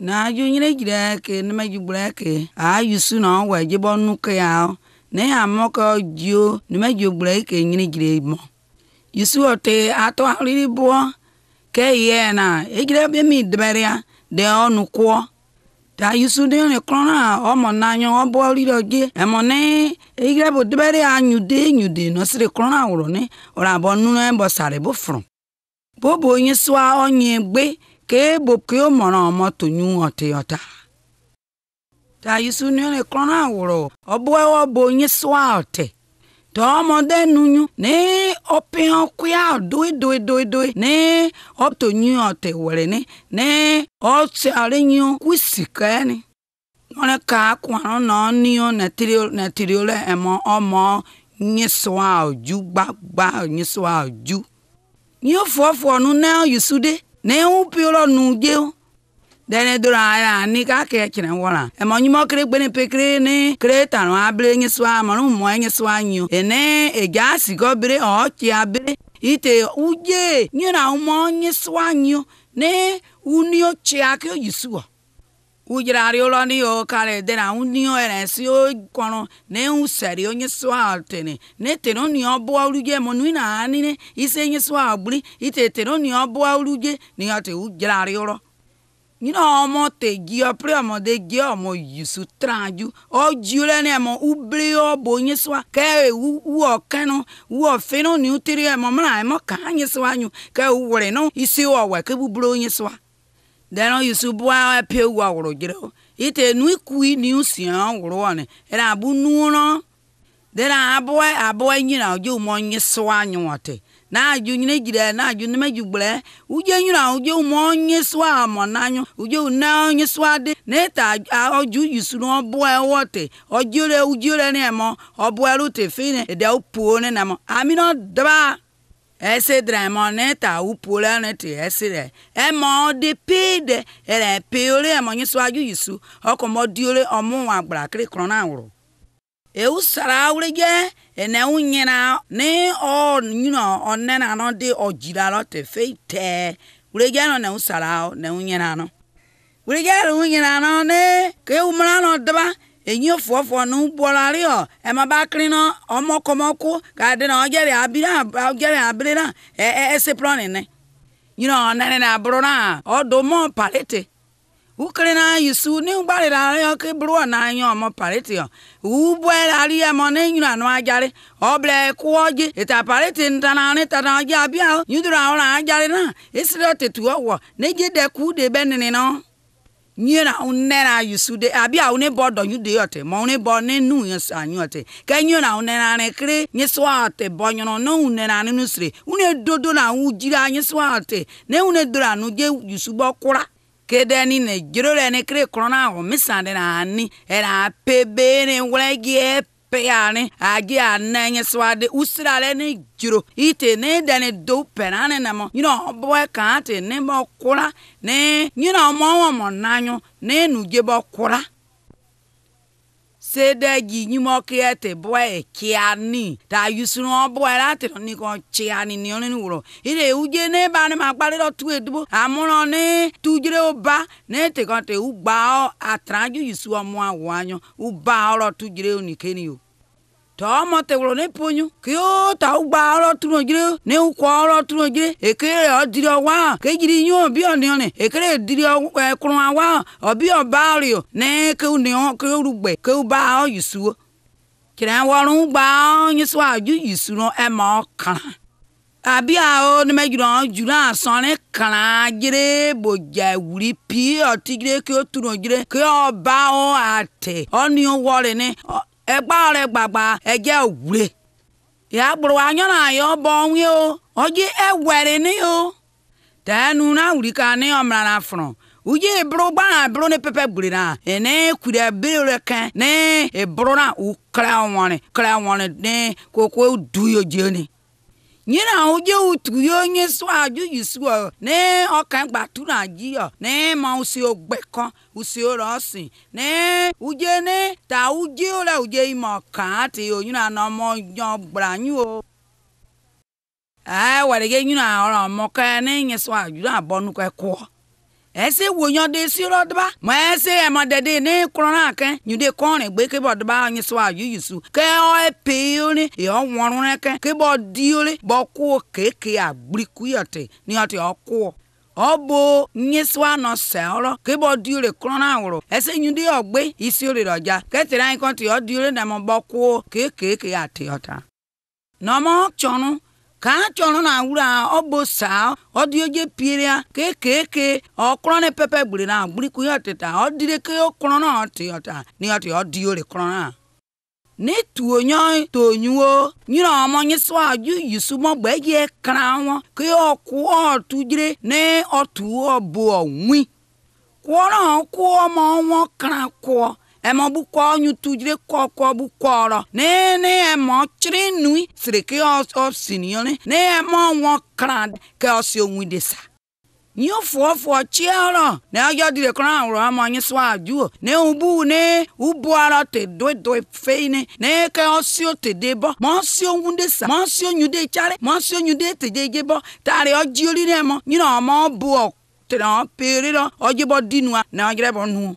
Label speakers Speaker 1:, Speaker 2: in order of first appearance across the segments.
Speaker 1: na ajụnyere jiri ake nemejigburu ake ayusu na ọwa ejebe ọnụ ke ya na ya amọka jio nemejigburu ike nyere jiri mọ yusu ote atọ arịrị bụọ ke ihe na ejire ebe mi debere ya de ọnụ kwụọ ta yusu dị nri kọrọ ọmọ n'anya ọ bụ ọrịrị oje ẹmọ ní ejire bụ debere ya nyude nyude nọsịrị kọrọ awụrụ ni ọrụ abụọ nnu ebe ọsarị bụ fụrụ bobo onye sụa onye gbe ke bo ke o mọ̀ràn ọmọ tòyú ọ̀tẹ̀ ọ̀tà. tàyí sunu ni kọ́nà àwòrán ọbọ̀ ọbọ̀ yín sọ́ ọ̀tẹ̀ tọ́ ọmọdé nuyún ní ọpẹ́ ọkùyà dói dói dói dói ní ọ̀tòyú ọ̀tẹ̀ wẹ̀rẹ̀ ní ní ọ̀tẹ̀ àríyìn kùsì kẹ́ni. wọ́n na kùnrin na nu na ne ŋu piolɔ nu dzeo dene ya ni ka ke kire wora e mo nyimo kire gbe ni ni kire tanu able nyi swa mo nu mo nyi nyu ene e ga si go bire o ti ite uje nyi na mo nyi swa nyu ne unio chia ke yisuo wudzra ɖi wolɔ ɖi yɔ ka le de na ŋu ni ere si wo kɔnɔ ne ŋu se ɖi wonye sɔa tene ne tene wo niɔ bɔ awlu dze na ani ne ise nye sɔa gbli ite tene wo niɔ bɔ awlu dze niɔ te wudzra nyina ɔmɔ te dzia pri ɔmɔ de dzia ɔmɔ yusu traju ɔdziu lɛ ne ɛmɔ ubli ɔbo nye sua kɛ wuɔ kɛnu wuɔ finu ni utiri ɛmɔ e mla ɛmɔ e kaa nye sua nyu kɛ wuli nu isi wɔwɛ ke bublo nye sua. deno yusu bua pe wa wuro jiro ite nu kui ni usian na one era bu nuno dera abo abo nyina ojo mo nyiso na aju nyina jira na aju nima jugbere uje nyina ojo mo nyiso amo na nyiso ade neta no bo wote ojo re re ne mo obo rute fine de ne daba ese drɛmɔ ne ta wu po lɛ ne te ese rɛ ɛmɔ e de pe de ɛrɛ pe ole ɛmɔ e nyi so adu yisu ɔkɔ mɔ di ole ɔmɔ wɔn agbara kiri kɔn na wrɔ ewu sara awuri dze ene wu nyina ne ɔ nyina ɔnena nɔ de ɔdzira lɔ te fe tɛ wuri dze nɔ ne wu sara ne wu nyina nɔ wuri dze ne wu nyina nɔ ne ke wu mla nɔ daba. enyi ofuofuo e, e, e, na ubolario emabakrino omokomoku kadina ogere abira ogere abirira adị e ne na buru na odo mo palete na yusu ni ugbari na ario ke buru na anyo mo palete o ari mo ne yino anu ajari oji ita nta na ani ta na oji abia yudura ora na esiro tetu owo de nyɛ na nɛ na yusu de abi awo ne bɔ dɔnyu de yɔtɛ mɔ ne bɔ ne nu yɛ anyu yɔtɛ kɛ nyɛ na nɛ na ne kere nye sɔ yɔtɛ ne wu nɛ na ne nu sire wu ne dodo na wu dzira nye sɔ yɔtɛ ne wu do na nu dze yusu bɔ kura ke ni ne dzro ɖe ne kere kɔnɔ na misa ɖe na ni ɛna e pebe ne wlɛ gie a piani agi anenye swade usirale ni juro ite ne deni do penane namo nyina oboe kante ne mo kura ne nyina omo omo nanyo ne nugebo kura sedegi nyimɔ kɛ te bɔɛ kiani ta yusunɔ bɔɛ la te ni kɔ kiani ni ɔni ni wulɔ ire udze ne ba ne ma kpali dɔ tu edigbo amulɔ ne tudzre wo ba ne te kɔ te ugba atranju yusu ɔmɔ awɔ anyɔ ugba ɔlɔ tudzre wo ni keni o tɔmɔtɛ wlɔ ne ponyo keo ta wo gba ɔrɔ tunu dzre ne wo kɔ ɔrɔ tunu dzre ekele ɔdiri wa ke dziri nyo bi ɔniɔni ekele diri ɛkplɔa wa ɔbi ɔbaari ne ke wo niɔ ke wo rugbe ke wo ba ɔyisuwo kyerɛ wɔlu gba ɔnyisu adu yisu no ɛma ne àbí àwọn onímẹ̀jùlọ jùlọ àsánrin kàrán jẹrẹ bòjá ìwúrí pí ọtí jẹrẹ kí ó túnú jẹrẹ kí ọba ọ ate ọ ní wọlé ní egbare gbagba ege ugwure ya gburu anya na ya ọbọ onwe o oji egwere ni o tenu na urika ni omra na afro uji ebro gbara bro ni pepe gburi na ene kwure bere kan ni ebro na ukra onwore kra onwore ni kokwe du yo nyina wo gye wo tu yo nye so a ju yi so ne ɔkan gba tu na ji yɔ ne ma wo si o gbɛ kɔn wo si o rɔ si ne wo gye ne ta wo gye o la wo gye yi ma kan ti o nyina na ɔmɔ nyɔ gbra nyu o. ɛɛ wɛrɛ gye nyina ɔrɔ mɔ kɛ ne nye so a ju na bɔ nu kɛ kɔ. ese wonyo de siro dba ma ese e ma de de ni krona kan nyu de korin gbe ke bo dba yin so ayu yusu ke o e pe oni e o worun re kan ke bo di ore bo ku keke agbiriku yote ni ati o ku ọ bụ nyesụa nọ sọrọ ka ịbọ dị ure kụrụ na awụrụ ese nyu ndị ọgbe isi oriri ọja ka etere anyị kọntị ọ dị ure na mọgbọ kwuo ka eke eke ya atị ọta n'ọma chọnụ ka a chọrọ na awụrụ a ọgbosaa ọdịoje piri ya ka ekeke ọkụrọ na pepe gbiri na agburikwu ya ọtịta ọdịdeke ọkụrọ na ọtịọta na ọtị ọdị ore kụrọ na ne tuonyo tonyuo nyina omonye swa ju yusumo gbeje krawo ke oku otujire ne otu obu onwi kworo ku omo won kara ko emo gbukwa onyu tujire kokwo gbukworo ne ne emo chiri nui siri ke osiniore ne emo won kran ke osi onwi desa nye ofuofuo chiaro na ojo dire kran ro amo anyi so aju ne ubu ne ubu ara te do do feine ne ke osi o te debo mo osi onwu desa mo osi onyu de chare mo osi onyu de te jejebo tare oji orire mo nyina omo bu o tere o pere ro ojibo dinua na ojire bo nu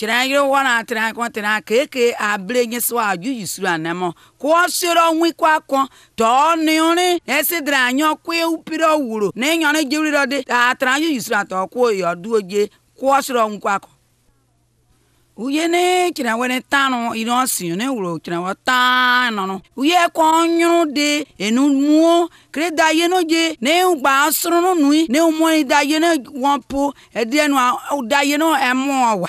Speaker 1: chiranyere wana tena kwa tena keke able nyeswa aju yisura nemo kwa shiro nwi kwa kwa to nione ese dranyo kwe upiro wuro ne nyone juri rode ta tranyo yisura to kwa yodu oje kwa shiro nwi kwa kwa uye ne kyerɛ wɛ ne ta no yi ne ɔsi ne wuro kyerɛ wɔ taa nɔ uye kɔ nyɔnu de enu muo kere da ye no ne gba soro no nui ne mɔni da ye ne wɔn po ɛdiɛ da ye no ɛmɔ wɛ.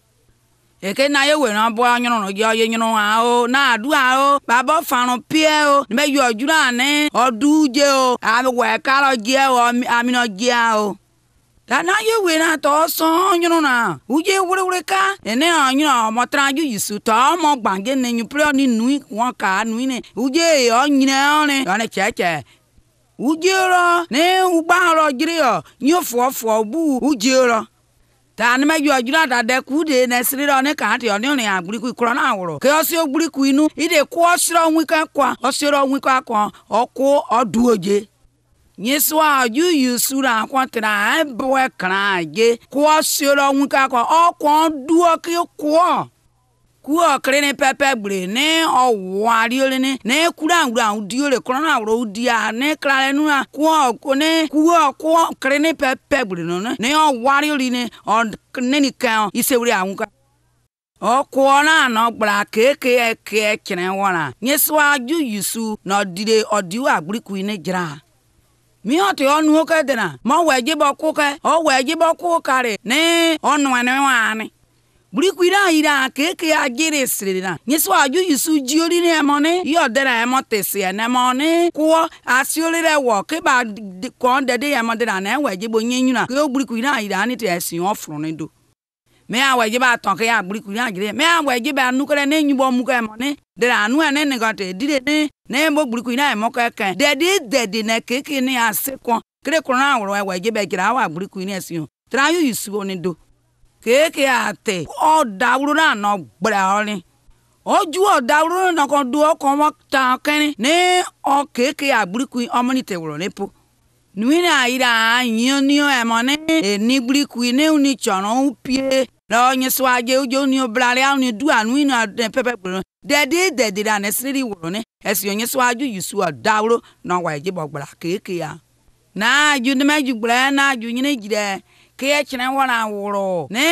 Speaker 1: eke na ye wena bo anyoro no ye nyoro ha o na adu ha o babo fanu pie o me yo jura ne oduje o ami we karo o ami e no o dana ye wena to so nyoro na uje wure wure ka ene anyoro mo traju yisu to mo gbange ne nyu ni nu won ka nu ni uje yo e nyina oni yo ne cheche uje ro ne ugba ro jire yo nyo fo bu uje ro dan mejọ jiri adade kude na esiriri ọnị ka ha dị ọnị ọnị ya gburikwu ikoro na awụrụ ka ọsị ogburikwu inu ide kwụ ọsịrị onwike akwa ọsịrị onwike akwa ọkwụ ọdụ oje nyesiwa ju yusuru akwọtara ebe kra je kwụ ọsịrị onwike akwa ọkwọ o ka kwụọ kuo kirene pepe gbere ne ọwụwa riole ne ne kwuru agwụrụ ahụ diole kụrọ na awụrụ di ya ne kara nu na kuo ko ne kuo kuo kirene pepe gbere no ne ne ọwụwa riole ne ọ ne ni ka isewere ahụ ka ọkụọ na anọ gbara ka eke eke kere wara nyesiwa ju yusu na ọdịde ọdịwo agbụrịkwu ne jira miɔti ɔnuwo ke dena mɔwɛ dzibɔ ku ke ɔwɛ dzibɔ ku kari ne ɔnuwɛni wani. bulikwira ira keke agere sirina nyeso aju yisu jiori ne emone yo dera emote si ene mone kuo asiori re wo ke ba kon dede emode na na weje bo nyenyuna ke bulikwira ira ni te esin ofro ne do me a weje ba ton ke ya bulikwira gire me a weje ba nukere ne nyubo muko emone dera anu ene ne gote dire ne ne mo bulikwira emoko eken dede dede ne keke ni asekon kire kuna awro weje be gira wa bulikwira esin tra yu yisu ne keke ate ọdawuro náà nọ gbẹrẹrin ojú náà kan do ọkàn wọn ta kẹrin ní ọkẹkẹ àgbíríkù ọmọ ní tẹwúrọ nuwina ayira ni ẹmọ ní ẹni gbíríkù ní òní tsọrọ ń pie lọnyi sọ ajé ojú òní obìnrin àwọn ìdú àánú inú pẹpẹ gbèrò dẹdí dẹdí rà nẹsírí wòrò ní ẹsì ònyi sọ náà wà náà ju ní mẹjú náà ju yín ke tsrɛ wɔna wrɔ ne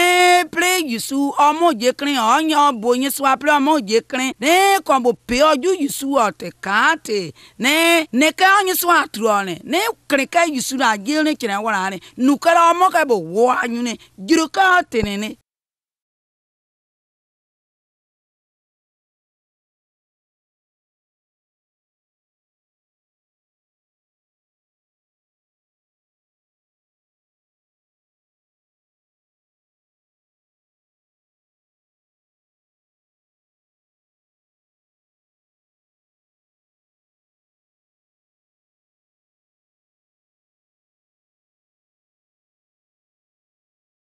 Speaker 1: ple yisu ɔmo dzekrin ɔnyɔ bo nyisu aple ɔmo dzekrin ne kɔbo pe ɔdzo yisu ɔte kaate ne ne ke ɔnyisu atrɔne ne krin ke yisu na dzekrin tsrɛ wɔna ne nu ke la ɔmo ke bo wa anyu ne dzro ke